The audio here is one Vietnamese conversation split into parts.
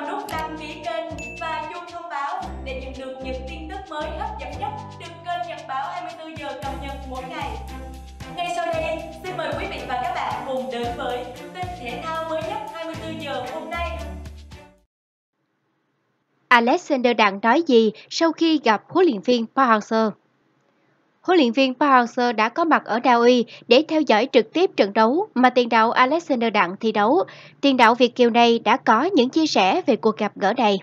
vào nút đăng ký kênh và chuông thông báo để nhận được những tin tức mới hấp dẫn nhất được kênh Nhật báo 24 giờ cập nhật mỗi ngày. Ngay sau đây, xin mời quý vị và các bạn cùng đến với tin thể thao mới nhất 24 giờ hôm nay. Alexander Đặng nói gì sau khi gặp huấn luyện viên Park Hang-seo? huấn luyện viên Park Hang-seo đã có mặt ở Na Uy để theo dõi trực tiếp trận đấu mà tiền đạo Alexander Đặng thi đấu. Tiền đạo Việt Kiều này đã có những chia sẻ về cuộc gặp gỡ này.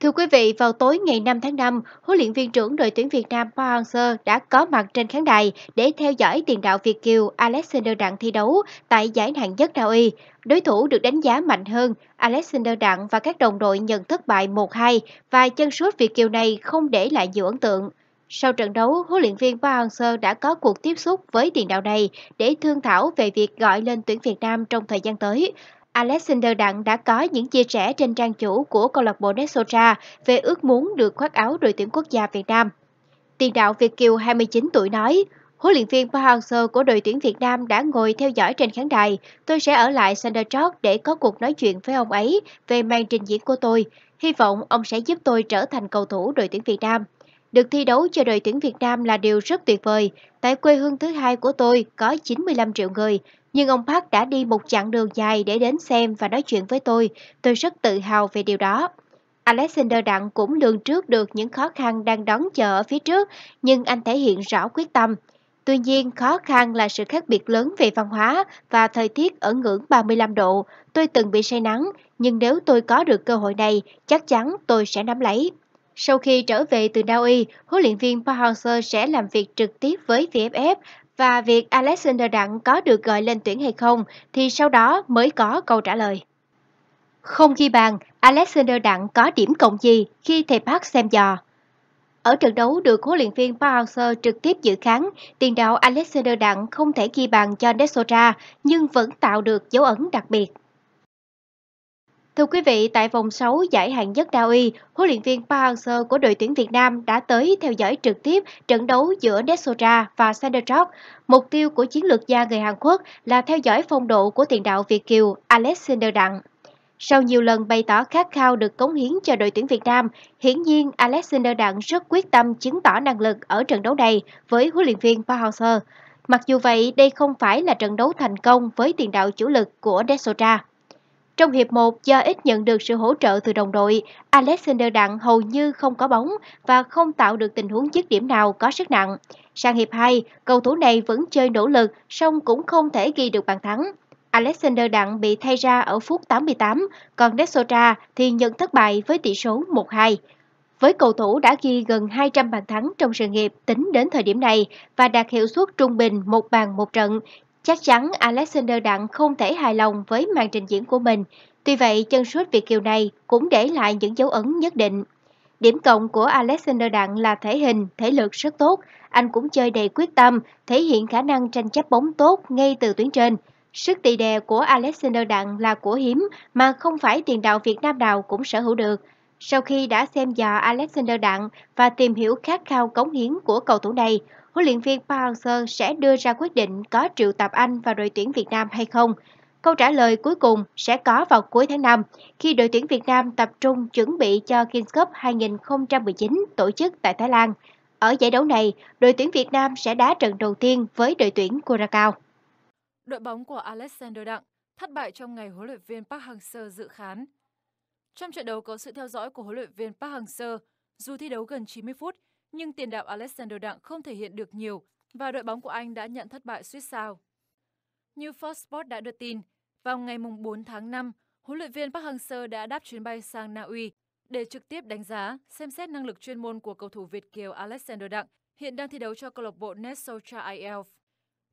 Thưa quý vị, vào tối ngày 5 tháng 5, huấn luyện viên trưởng đội tuyển Việt Nam Park Hang-seo đã có mặt trên khán đài để theo dõi tiền đạo Việt Kiều Alexander Đặng thi đấu tại giải hạng nhất Na Uy. Đối thủ được đánh giá mạnh hơn, Alexander Đặng và các đồng đội nhận thất bại 1-2 và chân sút Việt Kiều này không để lại nhiều ấn tượng. Sau trận đấu, huấn luyện viên Park Hang-seo đã có cuộc tiếp xúc với tiền đạo này để thương thảo về việc gọi lên tuyển Việt Nam trong thời gian tới. Alexander Đặng đã có những chia sẻ trên trang chủ của câu lạc bộ Nexotra về ước muốn được khoác áo đội tuyển quốc gia Việt Nam. Tiền đạo Việt Kiều 29 tuổi nói, huấn luyện viên Park Hang-seo của đội tuyển Việt Nam đã ngồi theo dõi trên khán đài. Tôi sẽ ở lại Sander để có cuộc nói chuyện với ông ấy về màn trình diễn của tôi. Hy vọng ông sẽ giúp tôi trở thành cầu thủ đội tuyển Việt Nam. Được thi đấu cho đội tuyển Việt Nam là điều rất tuyệt vời. Tại quê hương thứ hai của tôi có 95 triệu người, nhưng ông Park đã đi một chặng đường dài để đến xem và nói chuyện với tôi. Tôi rất tự hào về điều đó. Alexander Đặng cũng lường trước được những khó khăn đang đón chờ ở phía trước, nhưng anh thể hiện rõ quyết tâm. Tuy nhiên, khó khăn là sự khác biệt lớn về văn hóa và thời tiết ở ngưỡng 35 độ. Tôi từng bị say nắng, nhưng nếu tôi có được cơ hội này, chắc chắn tôi sẽ nắm lấy. Sau khi trở về từ Naui, huấn luyện viên Parhauser sẽ làm việc trực tiếp với VFF và việc Alexander Đặng có được gọi lên tuyển hay không thì sau đó mới có câu trả lời. Không ghi bàn, Alexander Đặng có điểm cộng gì khi thầy Park xem dò? Ở trận đấu được huấn luyện viên Parhauser trực tiếp dự kháng, tiền đạo Alexander Đặng không thể ghi bàn cho Desotra nhưng vẫn tạo được dấu ấn đặc biệt. Thưa quý vị, tại vòng 6 giải hạng nhất Na Uy, huấn luyện viên Park Hang-seo của đội tuyển Việt Nam đã tới theo dõi trực tiếp trận đấu giữa Desora và Sandertrop. Mục tiêu của chiến lược gia người Hàn Quốc là theo dõi phong độ của tiền đạo Việt Kiều Alexander Đặng. Sau nhiều lần bày tỏ khát khao được cống hiến cho đội tuyển Việt Nam, hiển nhiên Alexander Đặng rất quyết tâm chứng tỏ năng lực ở trận đấu này với huấn luyện viên Park Hang-seo. Mặc dù vậy, đây không phải là trận đấu thành công với tiền đạo chủ lực của Desora. Trong hiệp 1, do ít nhận được sự hỗ trợ từ đồng đội, Alexander Đặng hầu như không có bóng và không tạo được tình huống dứt điểm nào có sức nặng. Sang hiệp 2, cầu thủ này vẫn chơi nỗ lực, song cũng không thể ghi được bàn thắng. Alexander Đặng bị thay ra ở phút 88, còn Desotra thì nhận thất bại với tỷ số 1-2. Với cầu thủ đã ghi gần 200 bàn thắng trong sự nghiệp tính đến thời điểm này và đạt hiệu suất trung bình một bàn một trận, Chắc chắn Alexander Đặng không thể hài lòng với màn trình diễn của mình, tuy vậy chân sút Việt Kiều này cũng để lại những dấu ấn nhất định. Điểm cộng của Alexander Đặng là thể hình, thể lực rất tốt, anh cũng chơi đầy quyết tâm, thể hiện khả năng tranh chấp bóng tốt ngay từ tuyến trên. Sức tỳ đè của Alexander Đặng là của hiếm mà không phải tiền đạo Việt Nam nào cũng sở hữu được. Sau khi đã xem dò Alexander Đặng và tìm hiểu khát khao cống hiến của cầu thủ này, huấn luyện viên Park Hang-seo sẽ đưa ra quyết định có triệu tập anh vào đội tuyển Việt Nam hay không. Câu trả lời cuối cùng sẽ có vào cuối tháng 5, khi đội tuyển Việt Nam tập trung chuẩn bị cho Kings Cup 2019 tổ chức tại Thái Lan. Ở giải đấu này, đội tuyển Việt Nam sẽ đá trận đầu tiên với đội tuyển Curacao. Đội bóng của Alexander Đặng thất bại trong ngày huấn luyện viên Park Hang-seo dự khán. Trong trận đấu có sự theo dõi của huấn luyện viên Park Hang-seo, dù thi đấu gần 90 phút nhưng tiền đạo Alexander Đặng không thể hiện được nhiều và đội bóng của Anh đã nhận thất bại suýt sao. Như Fox Sports đã đưa tin, vào ngày 4 tháng 5, huấn luyện viên Park Hang-seo đã đáp chuyến bay sang Na Uy để trực tiếp đánh giá, xem xét năng lực chuyên môn của cầu thủ Việt kiều Alexander Đặng hiện đang thi đấu cho câu lạc bộ Netsocha IELTS.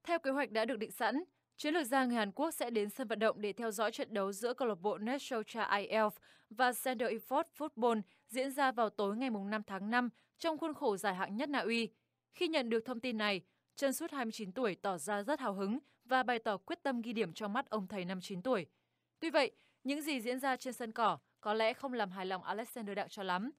Theo kế hoạch đã được định sẵn, chiến lược gia người Hàn Quốc sẽ đến sân vận động để theo dõi trận đấu giữa câu lạc bộ Netsocha IELTS và Center Football diễn ra vào tối ngày 5 tháng 5 trong khuôn khổ giải hạng nhất Na Uy. Khi nhận được thông tin này, Chân Sút 29 tuổi tỏ ra rất hào hứng và bày tỏ quyết tâm ghi điểm cho mắt ông thầy 59 tuổi. Tuy vậy, những gì diễn ra trên sân cỏ có lẽ không làm hài lòng Alexander đặng cho lắm.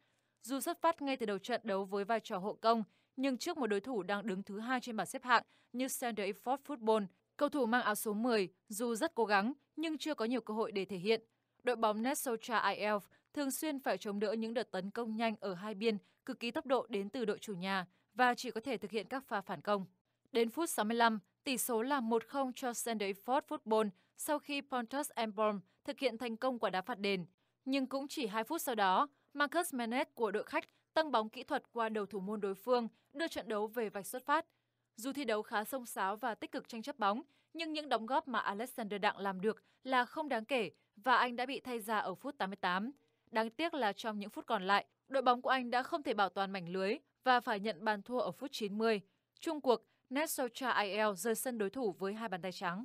Dù xuất phát ngay từ đầu trận đấu với vai trò hộ công, nhưng trước một đối thủ đang đứng thứ hai trên bảng xếp hạng như Sander Iford Football, cầu thủ mang áo số 10 dù rất cố gắng nhưng chưa có nhiều cơ hội để thể hiện. Đội bóng Nesocha IELF thường xuyên phải chống đỡ những đợt tấn công nhanh ở hai biên, cực kỳ tốc độ đến từ đội chủ nhà và chỉ có thể thực hiện các pha phản công. Đến phút 65, tỷ số là 1-0 cho Sandey Ford Football sau khi Pontus Emborm thực hiện thành công quả đá phạt đền. Nhưng cũng chỉ 2 phút sau đó, Marcus Menet của đội khách tăng bóng kỹ thuật qua đầu thủ môn đối phương, đưa trận đấu về vạch xuất phát. Dù thi đấu khá sông sáo và tích cực tranh chấp bóng, nhưng những đóng góp mà Alexander Đặng làm được là không đáng kể và anh đã bị thay ra ở phút 88. Đáng tiếc là trong những phút còn lại, đội bóng của Anh đã không thể bảo toàn mảnh lưới và phải nhận bàn thua ở phút 90. Chung cuộc, Netsocha IL rời sân đối thủ với hai bàn tay trắng.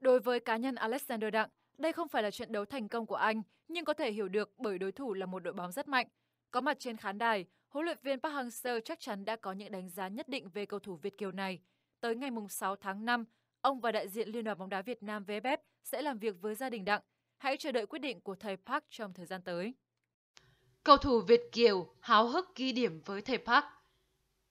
Đối với cá nhân Alexander Đặng, đây không phải là trận đấu thành công của Anh, nhưng có thể hiểu được bởi đối thủ là một đội bóng rất mạnh. Có mặt trên khán đài, huấn luyện viên Park Hang-seo chắc chắn đã có những đánh giá nhất định về cầu thủ Việt Kiều này. Tới ngày 6 tháng 5, ông và đại diện Liên đoàn bóng đá Việt Nam VFF sẽ làm việc với gia đình Đặng. Hãy chờ đợi quyết định của thầy Park trong thời gian tới. Cầu thủ Việt Kiều háo hức ghi điểm với thầy Park.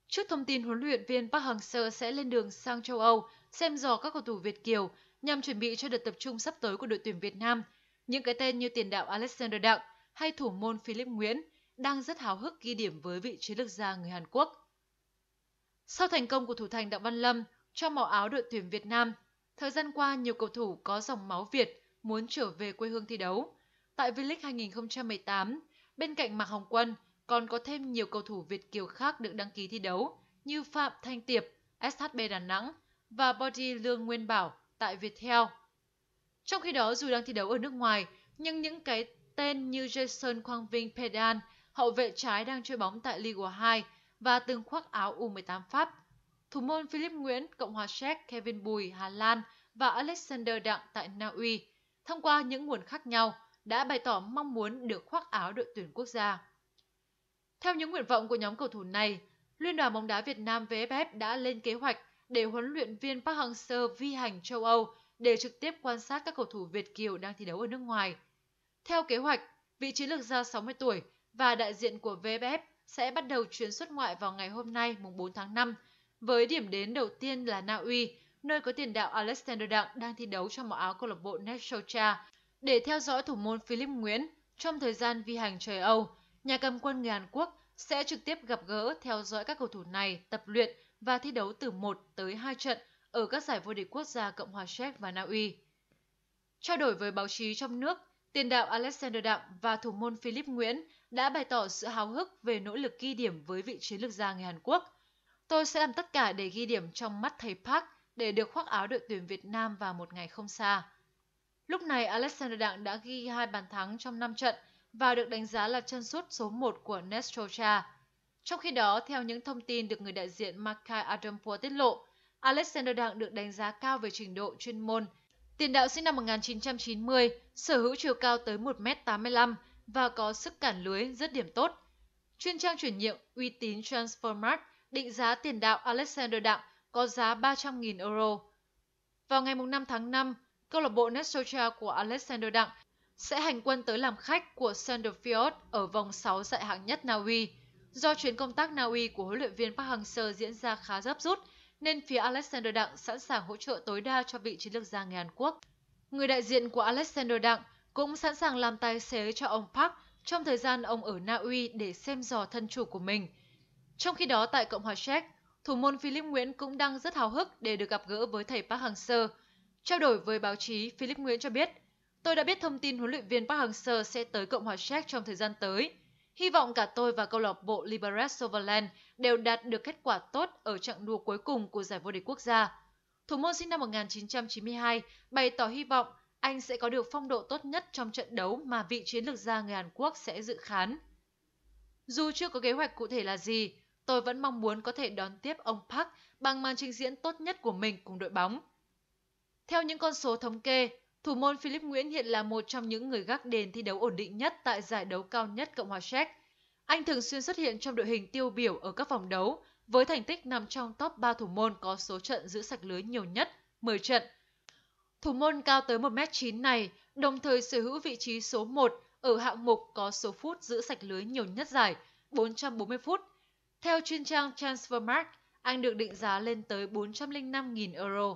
Trước thông tin huấn luyện viên Park Hang-seo sẽ lên đường sang châu Âu xem dò các cầu thủ Việt Kiều nhằm chuẩn bị cho đợt tập trung sắp tới của đội tuyển Việt Nam, những cái tên như tiền đạo Alexander Đặng hay thủ môn Philip Nguyễn đang rất háo hức ghi điểm với vị trí lược gia người Hàn Quốc. Sau thành công của thủ thành Đặng Văn Lâm cho màu áo đội tuyển Việt Nam, thời gian qua nhiều cầu thủ có dòng máu Việt muốn trở về quê hương thi đấu. Tại V-League 2018, Bên cạnh Mạc Hồng Quân, còn có thêm nhiều cầu thủ Việt Kiều khác được đăng ký thi đấu như Phạm Thanh Tiệp, SHB Đà Nẵng và Body Lương Nguyên Bảo tại Viettel. Trong khi đó, dù đang thi đấu ở nước ngoài, nhưng những cái tên như Jason Quang Vinh Pedan, hậu vệ trái đang chơi bóng tại Ligue 2 và từng khoác áo U18 Pháp, thủ môn Philip Nguyễn, Cộng hòa Séc, Kevin Bùi, Hà Lan và Alexander Đặng tại Na Uy, thông qua những nguồn khác nhau – đã bày tỏ mong muốn được khoác áo đội tuyển quốc gia. Theo những nguyện vọng của nhóm cầu thủ này, Liên đoàn bóng đá Việt Nam VFF đã lên kế hoạch để huấn luyện viên Park Hang-seo vi hành châu Âu để trực tiếp quan sát các cầu thủ Việt Kiều đang thi đấu ở nước ngoài. Theo kế hoạch, vị chiến lược gia 60 tuổi và đại diện của VFF sẽ bắt đầu chuyến xuất ngoại vào ngày hôm nay mùng 4 tháng 5 với điểm đến đầu tiên là Na Uy, nơi có tiền đạo Alexander Đặng đang thi đấu trong màu áo câu lạc bộ Nechocha để theo dõi thủ môn Philip Nguyễn trong thời gian vi hành trời Âu, nhà cầm quân người Hàn Quốc sẽ trực tiếp gặp gỡ theo dõi các cầu thủ này tập luyện và thi đấu từ 1 tới 2 trận ở các giải vô địch quốc gia Cộng hòa Séc và Na Uy. Trao đổi với báo chí trong nước, tiền đạo Alexander Đạm và thủ môn Philip Nguyễn đã bày tỏ sự háo hức về nỗ lực ghi điểm với vị chiến lược gia người Hàn Quốc. Tôi sẽ làm tất cả để ghi điểm trong mắt thầy Park để được khoác áo đội tuyển Việt Nam vào một ngày không xa. Lúc này Alexander Đặng đã ghi hai bàn thắng trong 5 trận và được đánh giá là chân sút số 1 của Nestrocha. Trong khi đó, theo những thông tin được người đại diện Makai Adampour tiết lộ, Alexander Đặng được đánh giá cao về trình độ chuyên môn. Tiền đạo sinh năm 1990, sở hữu chiều cao tới 1m85 và có sức cản lưới rất điểm tốt. Chuyên trang chuyển nhượng uy tín Transfermarkt định giá tiền đạo Alexander Đặng có giá 300.000 euro. Vào ngày 5 tháng 5, câu lạc bộ Nestocha của Alexander Đặng sẽ hành quân tới làm khách của Sunderfield ở vòng 6 giải hạng nhất Na Uy. Do chuyến công tác Na Uy của huấn luyện viên Park Hang-seo diễn ra khá gấp rút, nên phía Alexander Đặng sẵn sàng hỗ trợ tối đa cho vị chiến lược gia người Hàn Quốc. Người đại diện của Alexander Đặng cũng sẵn sàng làm tài xế cho ông Park trong thời gian ông ở Na Uy để xem dò thân chủ của mình. Trong khi đó tại Cộng hòa Séc, thủ môn Philip Nguyễn cũng đang rất hào hức để được gặp gỡ với thầy Park Hang-seo. Trao đổi với báo chí, Philip Nguyễn cho biết, Tôi đã biết thông tin huấn luyện viên Park Hang-seo sẽ tới Cộng hòa Séc trong thời gian tới. Hy vọng cả tôi và câu lạc bộ Liberec Sovaland đều đạt được kết quả tốt ở chặng đua cuối cùng của giải vô địch quốc gia. Thủ môn sinh năm 1992 bày tỏ hy vọng anh sẽ có được phong độ tốt nhất trong trận đấu mà vị chiến lược gia người Hàn Quốc sẽ dự khán. Dù chưa có kế hoạch cụ thể là gì, tôi vẫn mong muốn có thể đón tiếp ông Park bằng màn trình diễn tốt nhất của mình cùng đội bóng. Theo những con số thống kê, thủ môn Philip Nguyễn hiện là một trong những người gác đền thi đấu ổn định nhất tại giải đấu cao nhất Cộng hòa Séc. Anh thường xuyên xuất hiện trong đội hình tiêu biểu ở các vòng đấu, với thành tích nằm trong top 3 thủ môn có số trận giữ sạch lưới nhiều nhất, 10 trận. Thủ môn cao tới 1m9 này đồng thời sở hữu vị trí số 1 ở hạng mục có số phút giữ sạch lưới nhiều nhất giải, 440 phút. Theo chuyên trang Transfermarkt, anh được định giá lên tới 405.000 euro.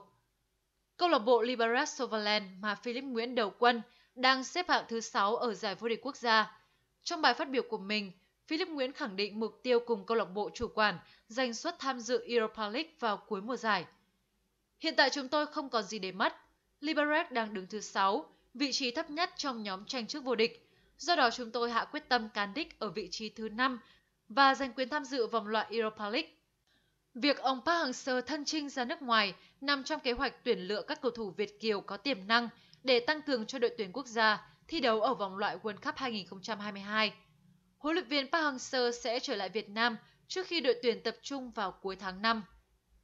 Câu lạc bộ Liberec Sovaland mà Philip Nguyễn đầu quân đang xếp hạng thứ 6 ở giải vô địch quốc gia. Trong bài phát biểu của mình, Philip Nguyễn khẳng định mục tiêu cùng câu lạc bộ chủ quản giành suất tham dự Europa League vào cuối mùa giải. Hiện tại chúng tôi không còn gì để mất. Liberec đang đứng thứ 6, vị trí thấp nhất trong nhóm tranh chức vô địch. Do đó chúng tôi hạ quyết tâm cán đích ở vị trí thứ 5 và giành quyền tham dự vòng loại Europa League. Việc ông Park Hang-seo thân chinh ra nước ngoài nằm trong kế hoạch tuyển lựa các cầu thủ Việt kiều có tiềm năng để tăng cường cho đội tuyển quốc gia thi đấu ở vòng loại World Cup 2022. Huấn luyện viên Park Hang-seo sẽ trở lại Việt Nam trước khi đội tuyển tập trung vào cuối tháng 5.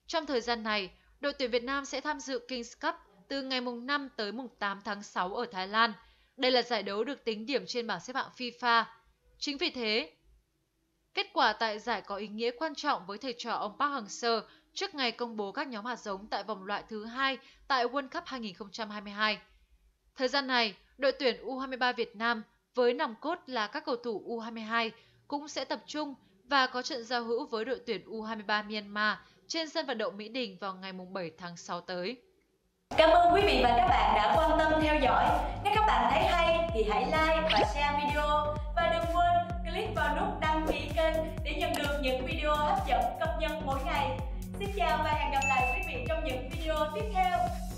Trong thời gian này, đội tuyển Việt Nam sẽ tham dự Kings Cup từ ngày mùng 5 tới mùng 8 tháng 6 ở Thái Lan. Đây là giải đấu được tính điểm trên bảng xếp hạng FIFA. Chính vì thế, Kết quả tại giải có ý nghĩa quan trọng với thầy trò ông Park Hang-seo trước ngày công bố các nhóm hạt giống tại vòng loại thứ hai tại World Cup 2022. Thời gian này, đội tuyển U23 Việt Nam với nòng cốt là các cầu thủ U22 cũng sẽ tập trung và có trận giao hữu với đội tuyển U23 Myanmar trên sân vận động Mỹ Đình vào ngày 7 tháng 6 tới. Cảm ơn quý vị và các bạn đã quan tâm theo dõi. Nếu các bạn thấy hay thì hãy like và share video vào nút đăng ký kênh để nhận được những video hấp dẫn cập nhật mỗi ngày. Xin chào và hẹn gặp lại quý vị trong những video tiếp theo.